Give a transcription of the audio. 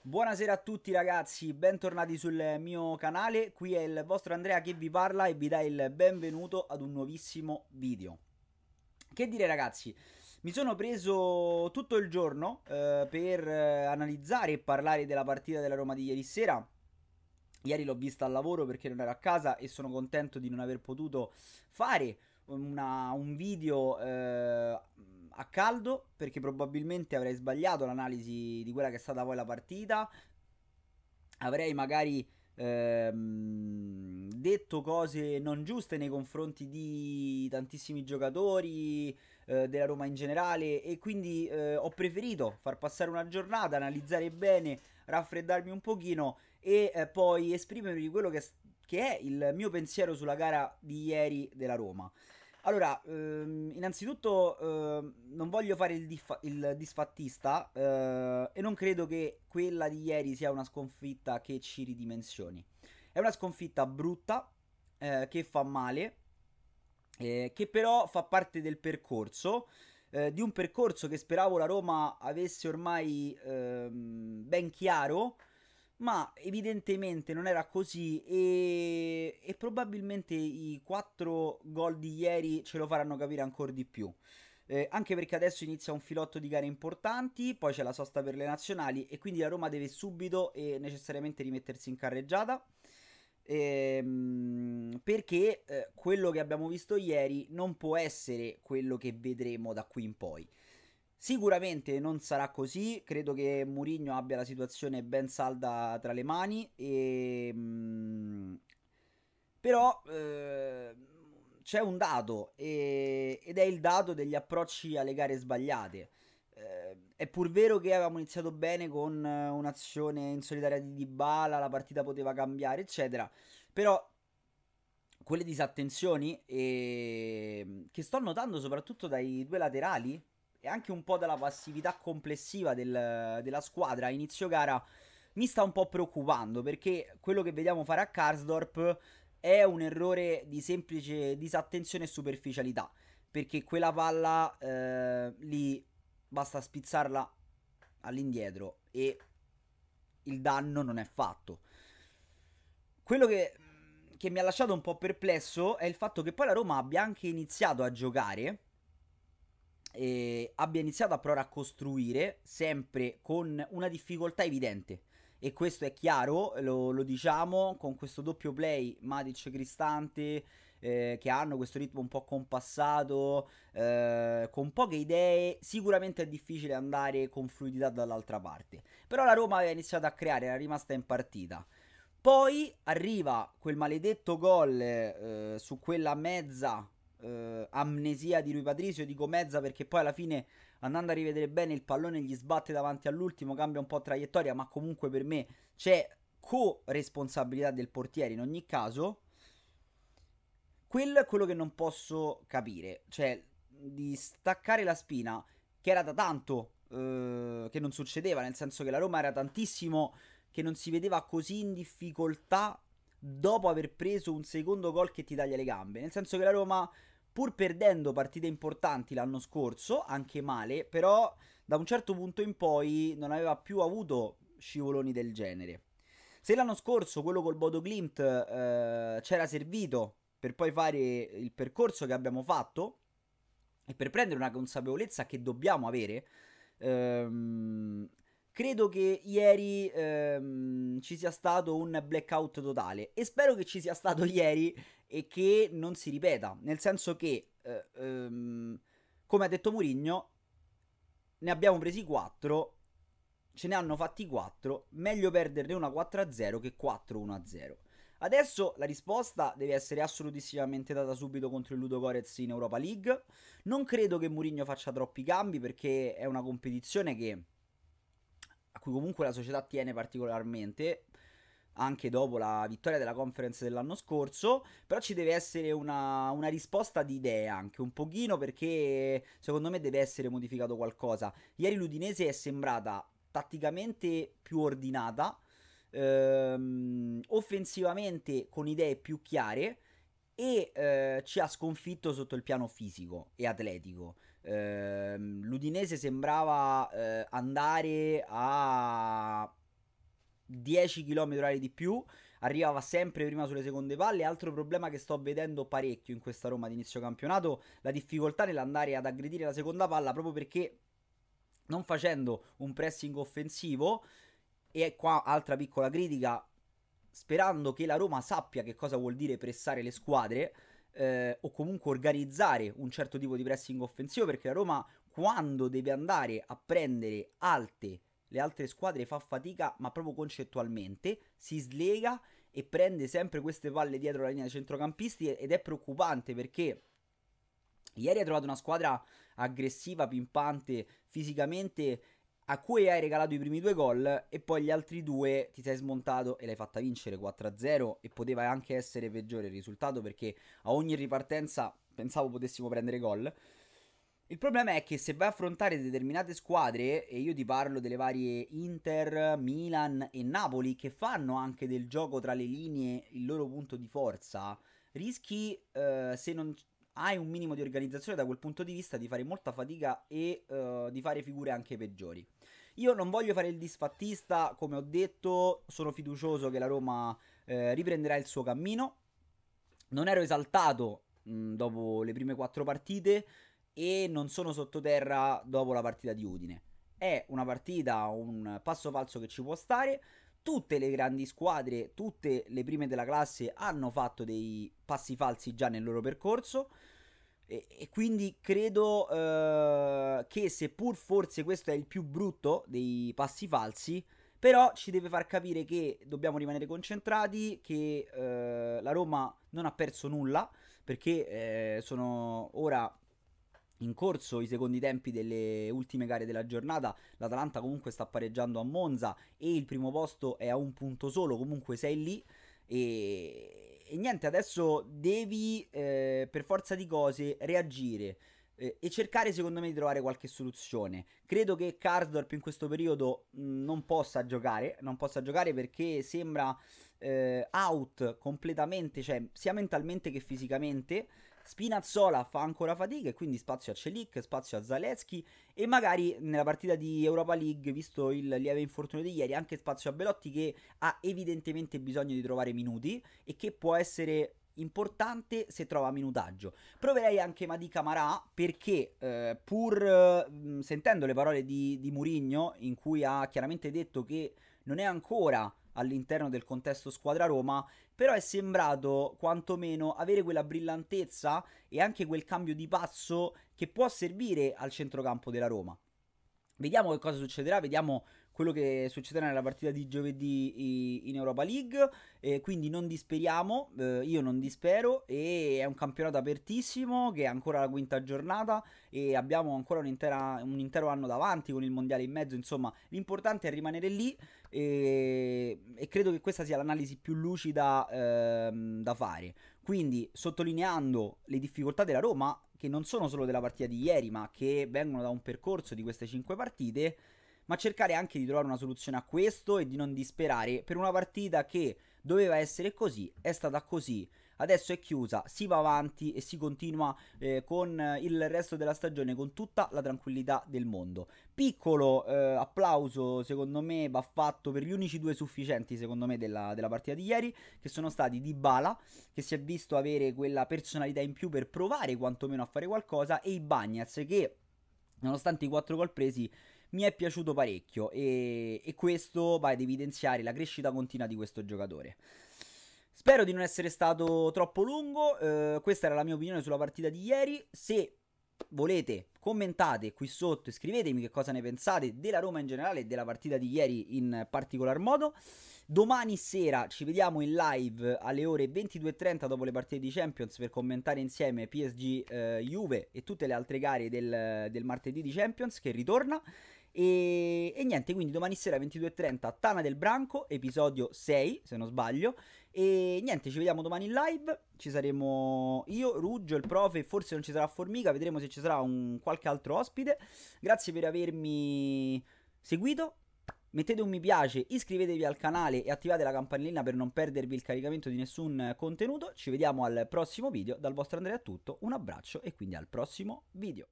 Buonasera a tutti ragazzi, bentornati sul mio canale, qui è il vostro Andrea che vi parla e vi dà il benvenuto ad un nuovissimo video. Che dire ragazzi, mi sono preso tutto il giorno eh, per eh, analizzare e parlare della partita della Roma di ieri sera, Ieri l'ho vista al lavoro perché non ero a casa e sono contento di non aver potuto fare una, un video eh, a caldo perché probabilmente avrei sbagliato l'analisi di quella che è stata poi la partita. Avrei magari ehm, detto cose non giuste nei confronti di tantissimi giocatori eh, della Roma in generale e quindi eh, ho preferito far passare una giornata, analizzare bene, raffreddarmi un pochino e eh, poi esprimermi quello che, che è il mio pensiero sulla gara di ieri della Roma. Allora, ehm, innanzitutto ehm, non voglio fare il, dif- il disfattista eh, e non credo che quella di ieri sia una sconfitta che ci ridimensioni. È una sconfitta brutta, eh, che fa male, eh, che però fa parte del percorso, eh, di un percorso che speravo la Roma avesse ormai ehm, ben chiaro, ma evidentemente non era così e, e probabilmente i 4 gol di ieri ce lo faranno capire ancora di più. Eh, anche perché adesso inizia un filotto di gare importanti, poi c'è la sosta per le nazionali e quindi la Roma deve subito e necessariamente rimettersi in carreggiata. Ehm, perché eh, quello che abbiamo visto ieri non può essere quello che vedremo da qui in poi. Sicuramente non sarà così, credo che Mourinho abbia la situazione ben salda tra le mani e... Ehm, però eh, c'è un dato e, ed è il dato degli approcci alle gare sbagliate. Eh, è pur vero che avevamo iniziato bene con un'azione in solitaria di Dybala, la partita poteva cambiare, eccetera, però quelle disattenzioni eh, che sto notando soprattutto dai due laterali e anche un po' dalla passività complessiva del, della squadra a inizio gara mi sta un po' preoccupando perché quello che vediamo fare a Karsdorp è un errore di semplice disattenzione e superficialità perché quella palla eh, lì basta spizzarla all'indietro e il danno non è fatto. Quello che, che mi ha lasciato un po' perplesso è il fatto che poi la Roma abbia anche iniziato a giocare eh, abbia iniziato a provare a costruire sempre con una difficoltà evidente. E questo è chiaro, lo, lo diciamo, con questo doppio play Matic Cristante eh, che hanno questo ritmo un po' compassato, eh, con poche idee, sicuramente è difficile andare con fluidità dall'altra parte. Però la Roma aveva iniziato a creare, era rimasta in partita. Poi arriva quel maledetto gol eh, su quella mezza eh, amnesia di lui Patrizio, dico mezza perché poi alla fine andando a rivedere bene il pallone gli sbatte davanti all'ultimo, cambia un po' traiettoria, ma comunque per me c'è co-responsabilità del portiere in ogni caso. Quello è quello che non posso capire, cioè di staccare la spina, che era da tanto eh, che non succedeva, nel senso che la Roma era tantissimo che non si vedeva così in difficoltà dopo aver preso un secondo gol che ti taglia le gambe. Nel senso che la Roma pur perdendo partite importanti l'anno scorso, anche male, però da un certo punto in poi non aveva più avuto scivoloni del genere. Se l'anno scorso quello col Bodo Glimt eh, c'era servito per poi fare il percorso che abbiamo fatto e per prendere una consapevolezza che dobbiamo avere, ehm, credo che ieri ehm, ci sia stato un blackout totale e spero che ci sia stato ieri e che non si ripeta, nel senso che, eh, ehm, come ha detto Murigno, ne abbiamo presi 4, ce ne hanno fatti 4, meglio perderne una 4-0 che 4-1-0. Adesso la risposta deve essere assolutissimamente data subito contro il Ludo Gorez in Europa League. Non credo che Murigno faccia troppi cambi perché è una competizione che a cui comunque la società tiene particolarmente anche dopo la vittoria della conference dell'anno scorso, però ci deve essere una, una, risposta di idee anche un pochino perché secondo me deve essere modificato qualcosa. Ieri l'Udinese è sembrata tatticamente più ordinata, ehm, offensivamente con idee più chiare e eh, ci ha sconfitto sotto il piano fisico e atletico eh, l'Udinese sembrava eh, andare a 10 km/h di più, arrivava sempre prima sulle seconde palle. Altro problema che sto vedendo parecchio in questa Roma di inizio campionato, la difficoltà nell'andare ad aggredire la seconda palla proprio perché non facendo un pressing offensivo e qua altra piccola critica, sperando che la Roma sappia che cosa vuol dire pressare le squadre, eh, o comunque organizzare un certo tipo di pressing offensivo perché la Roma quando deve andare a prendere alte le altre squadre fa fatica ma proprio concettualmente si slega e prende sempre queste palle dietro la linea dei centrocampisti ed è preoccupante perché ieri ha trovato una squadra aggressiva, pimpante, fisicamente a cui hai regalato i primi due gol e poi gli altri due ti sei smontato e l'hai fatta vincere 4-0 e poteva anche essere peggiore il risultato perché a ogni ripartenza pensavo potessimo prendere gol. Il problema è che se vai a affrontare determinate squadre, e io ti parlo delle varie Inter, Milan e Napoli, che fanno anche del gioco tra le linee il loro punto di forza, rischi, eh, se non hai un minimo di organizzazione da quel punto di vista di fare molta fatica e uh, di fare figure anche peggiori. Io non voglio fare il disfattista, come ho detto, sono fiducioso che la Roma eh, riprenderà il suo cammino. Non ero esaltato mh, mm, dopo le prime quattro partite e non sono sottoterra dopo la partita di Udine. È una partita, un passo falso che ci può stare tutte le grandi squadre, tutte le prime della classe hanno fatto dei passi falsi già nel loro percorso. E, e quindi credo eh, che seppur forse questo è il più brutto dei passi falsi, però ci deve far capire che dobbiamo rimanere concentrati, che eh, la Roma non ha perso nulla, perché eh, sono ora in corso i secondi tempi delle ultime gare della giornata, l'Atalanta comunque sta pareggiando a Monza e il primo posto è a un punto solo, comunque sei lì e, e niente, adesso devi eh, per forza di cose reagire eh, e cercare secondo me di trovare qualche soluzione. Credo che Karsdorp in questo periodo mh, mm, non possa giocare, non possa giocare perché sembra eh, out completamente, cioè sia mentalmente che fisicamente Spinazzola fa ancora fatica e quindi spazio a Celic, spazio a Zaleschi e magari nella partita di Europa League, visto il lieve infortunio di ieri, anche spazio a Belotti che ha evidentemente bisogno di trovare minuti e che può essere importante se trova minutaggio. Proverei anche Madi Camarà perché eh, pur eh, sentendo le parole di, di Murigno in cui ha chiaramente detto che non è ancora all'interno del contesto squadra Roma, però è sembrato quantomeno avere quella brillantezza e anche quel cambio di passo che può servire al centrocampo della Roma. Vediamo che cosa succederà, vediamo quello che succederà nella partita di giovedì in Europa League. Eh, quindi non disperiamo, eh, io non dispero. E è un campionato apertissimo che è ancora la quinta giornata e abbiamo ancora un intero anno davanti con il mondiale in mezzo. Insomma, l'importante è rimanere lì. E, e credo che questa sia l'analisi più lucida ehm, da fare. Quindi, sottolineando le difficoltà della Roma, che non sono solo della partita di ieri, ma che vengono da un percorso di queste cinque partite ma cercare anche di trovare una soluzione a questo e di non disperare per una partita che doveva essere così, è stata così. Adesso è chiusa, si va avanti e si continua eh, con il resto della stagione con tutta la tranquillità del mondo. Piccolo eh, applauso, secondo me, va fatto per gli unici due sufficienti, secondo me, della, della partita di ieri, che sono stati Di Bala, che si è visto avere quella personalità in più per provare quantomeno a fare qualcosa, e i Bagnaz, che nonostante i quattro gol presi mi è piaciuto parecchio e, e questo va ad evidenziare la crescita continua di questo giocatore. Spero di non essere stato troppo lungo, eh, questa era la mia opinione sulla partita di ieri, se volete commentate qui sotto e scrivetemi che cosa ne pensate della Roma in generale e della partita di ieri in particolar modo. Domani sera ci vediamo in live alle ore 22.30 dopo le partite di Champions per commentare insieme PSG, eh, Juve e tutte le altre gare del, del martedì di Champions che ritorna. E, e, niente, quindi domani sera 22.30 Tana del Branco, episodio 6 se non sbaglio. E niente, ci vediamo domani in live. Ci saremo io, Ruggio, il profe, forse non ci sarà Formica, vedremo se ci sarà un qualche altro ospite. Grazie per avermi seguito. Mettete un mi piace, iscrivetevi al canale e attivate la campanellina per non perdervi il caricamento di nessun contenuto. Ci vediamo al prossimo video. Dal vostro Andrea è tutto, un abbraccio e quindi al prossimo video.